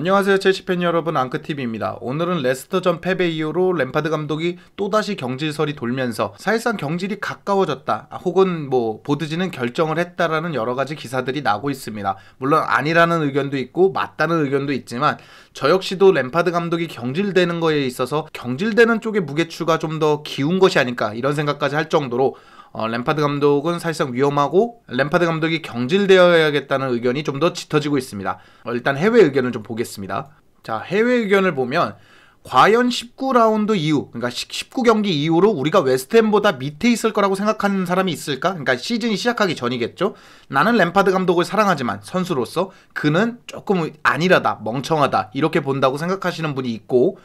안녕하세요 첼시팬 여러분 앙크TV입니다. 오늘은 레스터전 패배 이후로 램파드 감독이 또다시 경질설이 돌면서 사실상 경질이 가까워졌다 혹은 뭐 보드지는 결정을 했다라는 여러가지 기사들이 나고 있습니다. 물론 아니라는 의견도 있고 맞다는 의견도 있지만 저 역시도 램파드 감독이 경질되는 거에 있어서 경질되는 쪽에 무게추가 좀 더 기운 것이 아닐까 이런 생각까지 할 정도로 어, 램파드 감독은 사실상 위험하고 램파드 감독이 경질되어야겠다는 의견이 좀 더 짙어지고 있습니다. 어, 일단 해외 의견을 좀 보겠습니다. 자, 해외 의견을 보면 과연 19라운드 이후, 그러니까 19경기 이후로 우리가 웨스트햄보다 밑에 있을 거라고 생각하는 사람이 있을까? 그러니까 시즌이 시작하기 전이겠죠? 나는 램파드 감독을 사랑하지만 선수로서 그는 조금 아니라다, 멍청하다, 이렇게 본다고 생각하시는 분이 있고,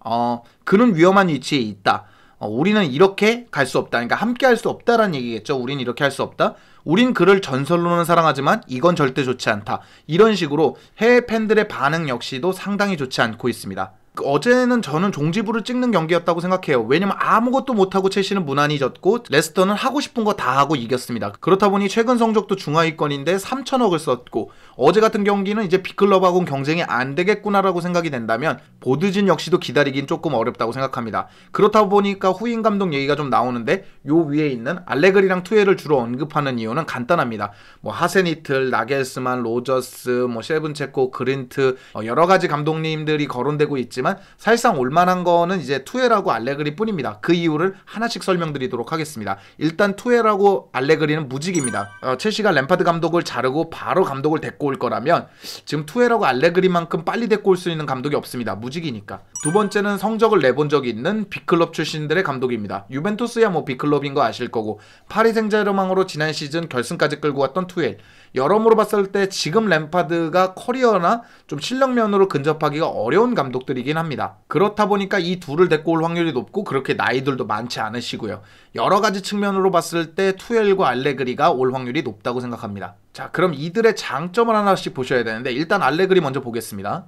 어, 그는 위험한 위치에 있다. 어, 우리는 이렇게 갈 수 없다. 그러니까 함께 할 수 없다라는 얘기겠죠. 우린 이렇게 할 수 없다. 우린 그를 전설로는 사랑하지만 이건 절대 좋지 않다. 이런 식으로 해외 팬들의 반응 역시도 상당히 좋지 않고 있습니다. 어제는 저는 종지부를 찍는 경기였다고 생각해요. 왜냐면 아무것도 못하고 첼시는 무난히 졌고 레스터는 하고 싶은 거 다 하고 이겼습니다. 그렇다 보니 최근 성적도 중하위권인데 3천억을 썼고 어제 같은 경기는 이제 빅클럽하고는 경쟁이 안 되겠구나라고 생각이 된다면 보드진 역시도 기다리긴 조금 어렵다고 생각합니다. 그렇다 보니까 후임 감독 얘기가 좀 나오는데 요 위에 있는 알레그리랑 투에를 주로 언급하는 이유는 간단합니다. 뭐 하세니틀, 나겔스만, 로저스, 뭐 셰븐체코, 그린트 어, 여러 가지 감독님들이 거론되고 있지만 있지만 사실상 올만한 거는 이제 투에라고 알레그리 뿐입니다. 그 이유를 하나씩 설명드리도록 하겠습니다. 일단 투에라고 알레그리는 무직입니다. 어, 첼시가 램파드 감독을 자르고 바로 감독을 데리고 올 거라면 지금 투에라고 알레그리만큼 빨리 데리고 올 수 있는 감독이 없습니다. 무직이니까. 두 번째는 성적을 내본 적이 있는 b 클럽 출신들의 감독입니다. 유벤투스야 뭐 b 클럽인거 아실 거고 파리 생제르망으로 지난 시즌 결승까지 끌고 왔던 투엘. 여러모로 봤을 때 지금 램파드가 커리어나 좀 실력면으로 근접하기가 어려운 감독들이긴 합니다. 그렇다 보니까 이 둘을 데리고 올 확률이 높고 그렇게 나이들도 많지 않으시고요. 여러 가지 측면으로 봤을 때 투엘과 알레그리가 올 확률이 높다고 생각합니다. 자, 그럼 이들의 장점을 하나씩 보셔야 되는데 일단 알레그리 먼저 보겠습니다.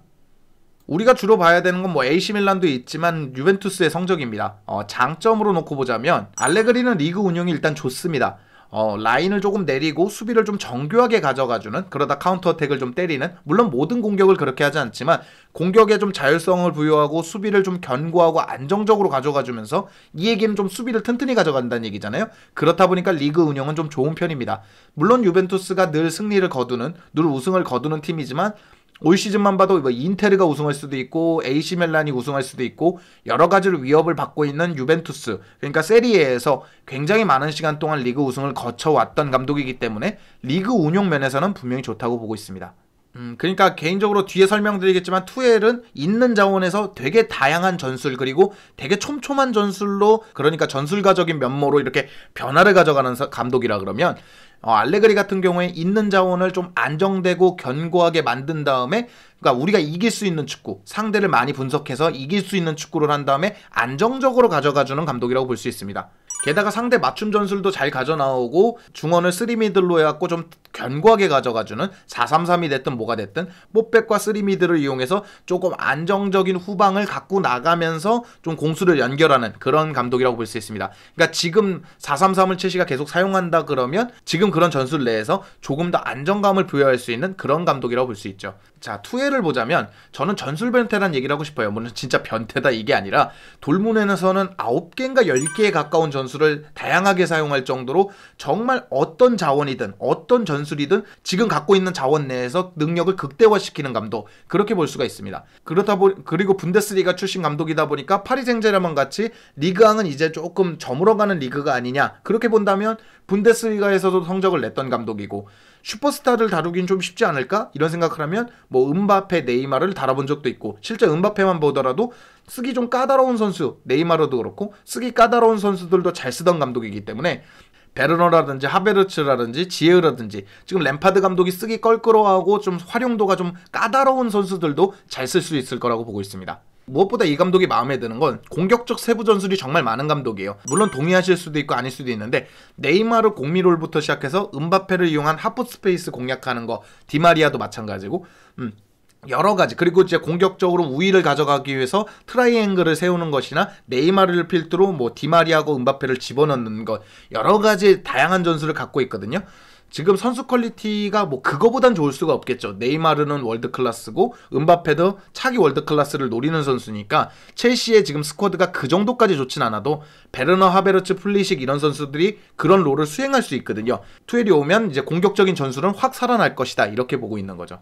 우리가 주로 봐야 되는 건 뭐 AC 밀란도 있지만 유벤투스의 성적입니다. 어, 장점으로 놓고 보자면 알레그리는 리그 운영이 일단 좋습니다. 어, 라인을 조금 내리고 수비를 좀 정교하게 가져가주는 그러다 카운터어택을 좀 때리는 물론 모든 공격을 그렇게 하지 않지만 공격에 좀 자율성을 부여하고 수비를 좀 견고하고 안정적으로 가져가주면서 이 얘기는 좀 수비를 튼튼히 가져간다는 얘기잖아요. 그렇다 보니까 리그 운영은 좀 좋은 편입니다. 물론 유벤투스가 늘 승리를 거두는 늘 우승을 거두는 팀이지만 올 시즌만 봐도 뭐 인테르가 우승할 수도 있고 AC 멜란이 우승할 수도 있고 여러 가지로 위협을 받고 있는 유벤투스 그러니까 세리에에서 굉장히 많은 시간 동안 리그 우승을 거쳐왔던 감독이기 때문에 리그 운용 면에서는 분명히 좋다고 보고 있습니다. 음, 그러니까 개인적으로 뒤에 설명드리겠지만 투엘은 있는 자원에서 되게 다양한 전술 그리고 되게 촘촘한 전술로 그러니까 전술가적인 면모로 이렇게 변화를 가져가는 감독이라 그러면 어, 알레그리 같은 경우에 있는 자원을 좀 안정되고 견고하게 만든 다음에 그러니까 우리가 이길 수 있는 축구, 상대를 많이 분석해서 이길 수 있는 축구를 한 다음에 안정적으로 가져가주는 감독이라고 볼 수 있습니다. 게다가 상대 맞춤 전술도 잘 가져나오고 중원을 3미들로 해갖고 좀 견고하게 가져가주는 4-3-3이 됐든 뭐가 됐든 뽀백과 3미들을 이용해서 조금 안정적인 후방을 갖고 나가면서 좀 공수를 연결하는 그런 감독이라고 볼 수 있습니다. 그러니까 지금 4-3-3을 첼시가 계속 사용한다 그러면 지금 그런 전술 내에서 조금 더 안정감을 부여할 수 있는 그런 감독이라고 볼 수 있죠. 자, 투애를 보자면 저는 전술 변태란 얘기를 하고 싶어요. 물론 진짜 변태다 이게 아니라 돌문에서는 9개인가 10개에 가까운 전술 전술을 다양하게 사용할 정도로 정말 어떤 자원이든 어떤 전술이든 지금 갖고 있는 자원 내에서 능력을 극대화시키는 감독 그렇게 볼 수가 있습니다. 그렇다 보 그리고 분데스리가 출신 감독이다 보니까 파리 생제르맹 같이 리그왕은 이제 조금 저물어가는 리그가 아니냐 그렇게 본다면 분데스리가에서도 성적을 냈던 감독이고 슈퍼스타를 다루긴 좀 쉽지 않을까 이런 생각을 하면 뭐 음바페 네이마를 달아본 적도 있고 실제 음바페만 보더라도 쓰기 좀 까다로운 선수 네이마르도 그렇고 쓰기 까다로운 선수들도 잘 쓰던 감독이기 때문에 베르너라든지 하베르츠라든지 지에르라든지 지금 램파드 감독이 쓰기 껄끄러워하고 좀 활용도가 좀 까다로운 선수들도 잘 쓸 수 있을 거라고 보고 있습니다. 무엇보다 이 감독이 마음에 드는 건 공격적 세부 전술이 정말 많은 감독이에요. 물론 동의하실 수도 있고 아닐 수도 있는데 네이마르 공미롤부터 시작해서 은바페를 이용한 하프 스페이스 공략하는 거 디마리아도 마찬가지고 음, 여러 가지 그리고 이제 공격적으로 우위를 가져가기 위해서 트라이앵글을 세우는 것이나 네이마르를 필두로 뭐 디마리하고 은바페를 집어넣는 것 여러 가지 다양한 전술을 갖고 있거든요. 지금 선수 퀄리티가 뭐 그거보단 좋을 수가 없겠죠. 네이마르는 월드 클래스고 은바페도 차기 월드 클래스를 노리는 선수니까 첼시의 지금 스쿼드가 그 정도까지 좋진 않아도 베르너 하베르츠 플리식 이런 선수들이 그런 롤을 수행할 수 있거든요. 투엘이 오면 이제 공격적인 전술은 확 살아날 것이다 이렇게 보고 있는 거죠.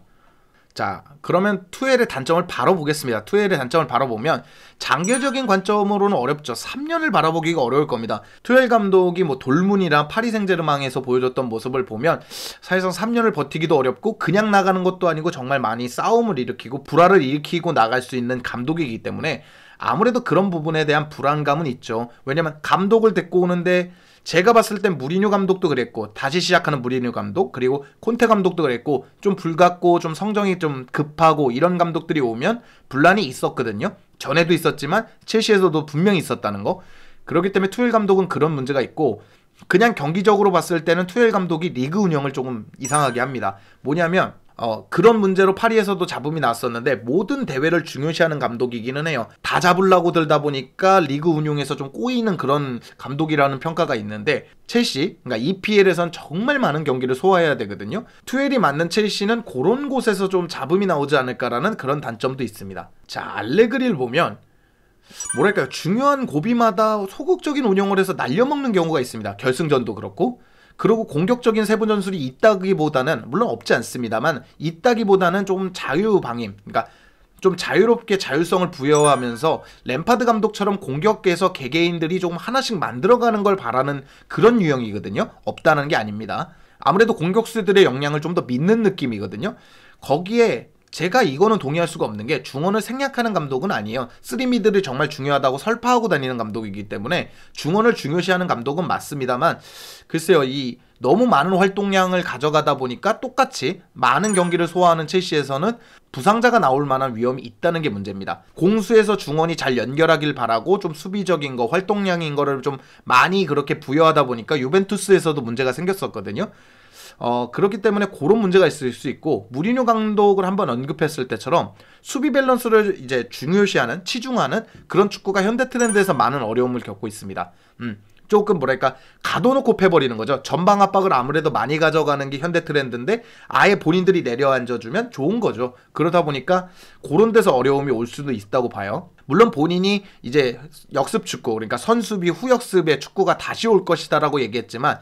자, 그러면 투엘의 단점을 바로 보겠습니다. 투엘의 단점을 바로 보면 장기적인 관점으로는 어렵죠. 3년을 바라보기가 어려울 겁니다. 투엘 감독이 뭐 돌문이나 파리 생제르망에서 보여줬던 모습을 보면 사실상 3년을 버티기도 어렵고 그냥 나가는 것도 아니고 정말 많이 싸움을 일으키고 불화를 일으키고 나갈 수 있는 감독이기 때문에 아무래도 그런 부분에 대한 불안감은 있죠. 왜냐면 감독을 데리고 오는데 제가 봤을 땐 무리뉴 감독도 그랬고 다시 시작하는 무리뉴 감독 그리고 콘테 감독도 그랬고 좀 불같고 좀 성정이 좀 급하고 이런 감독들이 오면 분란이 있었거든요. 전에도 있었지만 첼시에서도 분명히 있었다는 거. 그렇기 때문에 투엘 감독은 그런 문제가 있고 그냥 경기적으로 봤을 때는 투엘 감독이 리그 운영을 조금 이상하게 합니다. 뭐냐면 어, 그런 문제로 파리에서도 잡음이 났었는데 모든 대회를 중요시하는 감독이기는 해요. 다 잡으려고 들다 보니까 리그 운용에서 좀 꼬이는 그런 감독이라는 평가가 있는데 첼시, 그러니까 EPL에선 정말 많은 경기를 소화해야 되거든요. 투엘이 맞는 첼시는 그런 곳에서 좀 잡음이 나오지 않을까라는 그런 단점도 있습니다. 자, 알레그리를 보면 뭐랄까요 중요한 고비마다 소극적인 운영을 해서 날려먹는 경우가 있습니다. 결승전도 그렇고 그리고 공격적인 세부 전술이 있다기보다는 물론 없지 않습니다만 있다기보다는 조금 자유방임 그러니까 좀 자유롭게 자율성을 부여하면서 램파드 감독처럼 공격에서 개개인들이 조금 하나씩 만들어가는 걸 바라는 그런 유형이거든요. 없다는 게 아닙니다. 아무래도 공격수들의 역량을 좀 더 믿는 느낌이거든요. 거기에 제가 이거는 동의할 수가 없는 게 중원을 생략하는 감독은 아니에요. 쓰리미드를 정말 중요하다고 설파하고 다니는 감독이기 때문에 중원을 중요시하는 감독은 맞습니다만 글쎄요. 이 너무 많은 활동량을 가져가다 보니까 똑같이 많은 경기를 소화하는 첼시에서는 부상자가 나올 만한 위험이 있다는 게 문제입니다. 공수에서 중원이 잘 연결하길 바라고 좀 수비적인 거, 활동량인 거를 좀 많이 그렇게 부여하다 보니까 유벤투스에서도 문제가 생겼었거든요. 어, 그렇기 때문에 그런 문제가 있을 수 있고 무리뉴 감독을 한번 언급했을 때처럼 수비 밸런스를 이제 중요시하는 치중하는 그런 축구가 현대 트렌드에서 많은 어려움을 겪고 있습니다. 음. 조금 뭐랄까 가둬놓고 패버리는 거죠. 전방 압박을 아무래도 많이 가져가는 게 현대 트렌드인데 아예 본인들이 내려앉아주면 좋은 거죠. 그러다 보니까 그런 데서 어려움이 올 수도 있다고 봐요. 물론 본인이 이제 역습 축구 그러니까 선수비 후역습의 축구가 다시 올 것이다라고 얘기했지만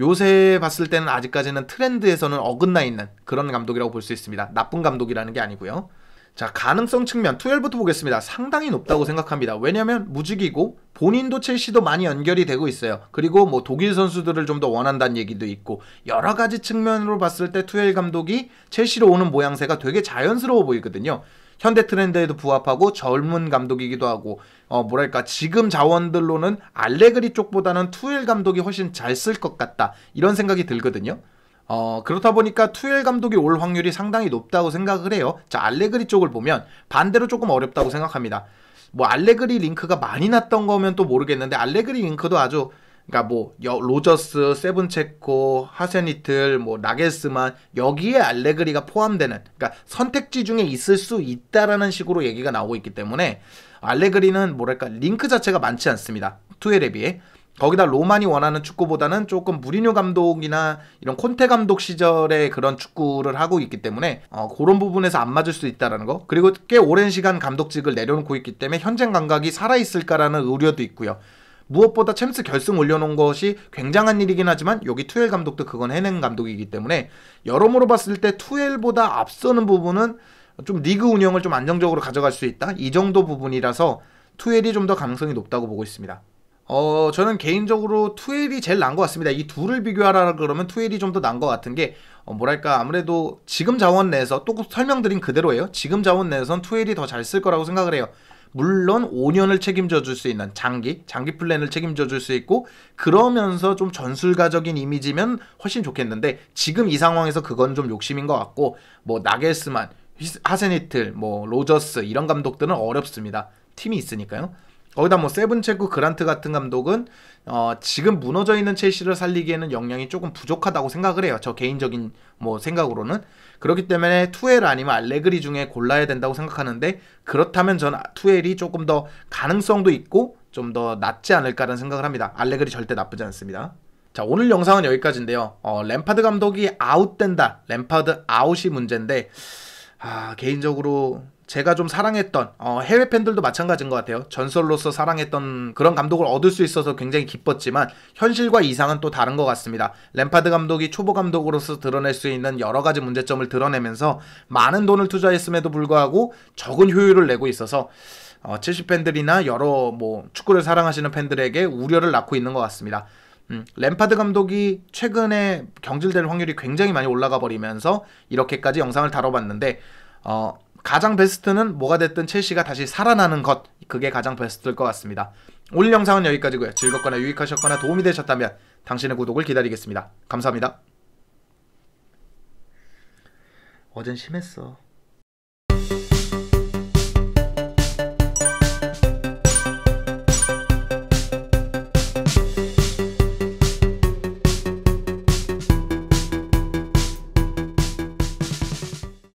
요새 봤을 때는 아직까지는 트렌드에서는 어긋나 있는 그런 감독이라고 볼 수 있습니다. 나쁜 감독이라는 게 아니고요. 자 가능성 측면 투엘부터 보겠습니다. 상당히 높다고 생각합니다. 왜냐하면 무직이고 본인도 첼시도 많이 연결이 되고 있어요. 그리고 뭐 독일 선수들을 좀 더 원한다는 얘기도 있고 여러 가지 측면으로 봤을 때 투엘 감독이 첼시로 오는 모양새가 되게 자연스러워 보이거든요. 현대 트렌드에도 부합하고 젊은 감독이기도 하고 어 뭐랄까 지금 자원들로는 알레그리 쪽보다는 투엘 감독이 훨씬 잘 쓸 것 같다 이런 생각이 들거든요. 어, 그렇다 보니까 투엘 감독이 올 확률이 상당히 높다고 생각을 해요. 자, 알레그리 쪽을 보면 반대로 조금 어렵다고 생각합니다. 뭐 알레그리 링크가 많이 났던 거면 또 모르겠는데 알레그리 링크도 아주 그러니까 뭐 로저스, 세븐체코, 하세니틀, 뭐 나겔스만 여기에 알레그리가 포함되는 그러니까 선택지 중에 있을 수 있다라는 식으로 얘기가 나오고 있기 때문에 알레그리는 뭐랄까 링크 자체가 많지 않습니다. 투엘에 비해. 거기다 로만이 원하는 축구보다는 조금 무리뉴 감독이나 이런 콘테 감독 시절에 그런 축구를 하고 있기 때문에 어, 그런 부분에서 안 맞을 수 있다라는 거 그리고 꽤 오랜 시간 감독직을 내려놓고 있기 때문에 현장 감각이 살아있을까라는 우려도 있고요 무엇보다 챔스 결승 올려놓은 것이 굉장한 일이긴 하지만 여기 투엘 감독도 그건 해낸 감독이기 때문에 여러모로 봤을 때 투엘보다 앞서는 부분은 좀 리그 운영을 좀 안정적으로 가져갈 수 있다 이 정도 부분이라서 투엘이 좀 더 가능성이 높다고 보고 있습니다. 어, 저는 개인적으로 투엘이 제일 난 것 같습니다. 이 둘을 비교하라 그러면 투엘이 좀 더 난 것 같은 게, 어, 뭐랄까, 아무래도 지금 자원 내에서, 또 설명드린 그대로예요. 지금 자원 내에선 투엘이 더 잘 쓸 거라고 생각을 해요. 물론 5년을 책임져 줄 수 있는 장기, 장기 플랜을 책임져 줄 수 있고, 그러면서 좀 전술가적인 이미지면 훨씬 좋겠는데, 지금 이 상황에서 그건 좀 욕심인 것 같고, 뭐, 나겔스만, 하세니틀, 뭐, 로저스, 이런 감독들은 어렵습니다. 팀이 있으니까요. 거기다 뭐 세븐체크 그란트 같은 감독은 어, 지금 무너져 있는 첼시를 살리기에는 역량이 조금 부족하다고 생각을 해요. 저 개인적인 뭐 생각으로는 그렇기 때문에 투엘 아니면 알레그리 중에 골라야 된다고 생각하는데 그렇다면 전 투엘이 조금 더 가능성도 있고 좀 더 낫지 않을까라는 생각을 합니다. 알레그리 절대 나쁘지 않습니다. 자 오늘 영상은 여기까지인데요. 어, 램파드 감독이 아웃된다. 램파드 아웃이 문제인데 아, 개인적으로 제가 좀 사랑했던 어, 해외 팬들도 마찬가지인 것 같아요. 전설로서 사랑했던 그런 감독을 얻을 수 있어서 굉장히 기뻤지만 현실과 이상은 또 다른 것 같습니다. 램파드 감독이 초보 감독으로서 드러낼 수 있는 여러 가지 문제점을 드러내면서 많은 돈을 투자했음에도 불구하고 적은 효율을 내고 있어서 어, 첼시 팬들이나 여러 뭐 축구를 사랑하시는 팬들에게 우려를 낳고 있는 것 같습니다. 음, 램파드 감독이 최근에 경질될 확률이 굉장히 많이 올라가 버리면서 이렇게까지 영상을 다뤄봤는데 어, 가장 베스트는 뭐가 됐든 첼시가 다시 살아나는 것 그게 가장 베스트일 것 같습니다. 오늘 영상은 여기까지고요. 즐겁거나 유익하셨거나 도움이 되셨다면 당신의 구독을 기다리겠습니다. 감사합니다. 어젠 심했어.